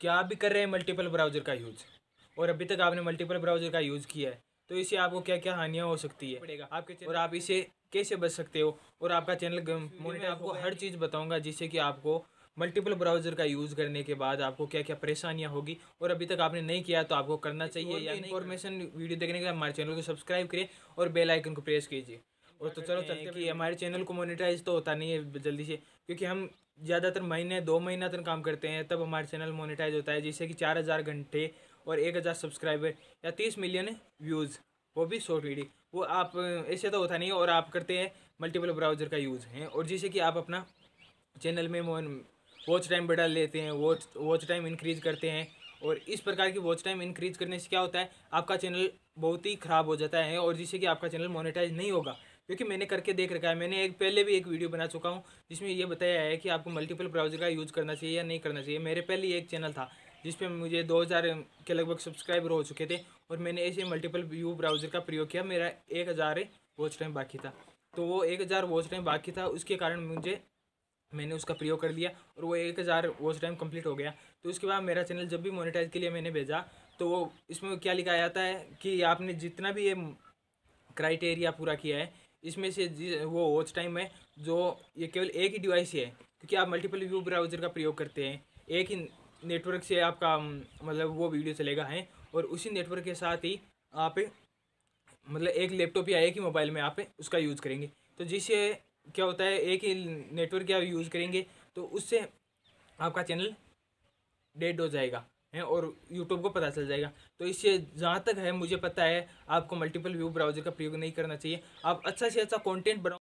क्या आप भी कर रहे हैं मल्टीपल ब्राउज़र का यूज़ और अभी तक आपने मल्टीपल ब्राउज़र का यूज़ किया है तो इससे आपको क्या क्या हानियाँ हो सकती है आपके और आप इसे कैसे बच सकते हो और आपका चैनल मैं आपको हर चीज़ बताऊँगा जिससे कि आपको मल्टीपल ब्राउज़र का यूज़ करने के बाद आपको क्या क्या परेशानियाँ होगी और अभी तक आपने नहीं किया तो आपको करना चाहिए इन्फॉर्मेशन वीडियो देखने के लिए हमारे चैनल को सब्सक्राइब करें और बेलाइकन को प्रेस कीजिए और तो चलो चलते कि हमारे चैनल को मोनेटाइज तो होता नहीं है जल्दी से क्योंकि हम ज़्यादातर महीने दो महीना तक काम करते हैं तब हमारे चैनल मोनेटाइज होता है जिससे कि चार हज़ार घंटे और एक हज़ार सब्सक्राइबर या तीस मिलियन व्यूज़ वो भी शॉर्ट वीडियो वो आप ऐसे तो होता नहीं है और आप करते हैं मल्टीपल ब्राउज़र का यूज़ है और जिससे कि आप अपना चैनल में वॉच टाइम बढ़ा लेते हैं वॉच वॉच टाइम इंक्रीज़ करते हैं और इस प्रकार की वॉच टाइम इंक्रीज करने से क्या होता है आपका चैनल बहुत ही ख़राब हो जाता है और जिससे कि आपका चैनल मोनेटाइज नहीं होगा क्योंकि मैंने करके देख रखा है मैंने एक पहले भी एक वीडियो बना चुका हूँ जिसमें यह बताया है कि आपको मल्टीपल ब्राउज़र का यूज़ करना चाहिए या नहीं करना चाहिए मेरे पहले एक चैनल था जिस पर मुझे 2000 के लगभग सब्सक्राइबर हो चुके थे और मैंने ऐसे मल्टीपल व्यू ब्राउज़र का प्रयोग किया मेरा एक हज़ार वॉच टाइम बाकी था तो वो एक हज़ार वॉच टाइम बाकी था उसके कारण मुझे मैंने उसका प्रयोग कर लिया और वो एक हज़ार वॉच टाइम कंप्लीट हो गया तो उसके बाद मेरा चैनल जब भी मोनेटाइज के लिए मैंने भेजा तो वो इसमें क्या लिखा जाता है कि आपने जितना भी ये क्राइटेरिया पूरा किया है इसमें से वो वॉच टाइम है जो ये केवल एक ही डिवाइस है क्योंकि आप मल्टीपल व्यू ब्राउज़र का प्रयोग करते हैं एक ही नेटवर्क से आपका मतलब वो वीडियो चलेगा है और उसी नेटवर्क के साथ ही आप मतलब एक लैपटॉप या एक ही मोबाइल में आप उसका यूज़ करेंगे तो जिससे क्या होता है एक ही नेटवर्क आप यूज़ करेंगे तो उससे आपका चैनल डेड हो जाएगा हैं और यूट्यूब को पता चल जाएगा तो इससे जहाँ तक है मुझे पता है आपको मल्टीपल व्यू ब्राउज़र का प्रयोग नहीं करना चाहिए आप अच्छा से अच्छा कंटेंट बनाओ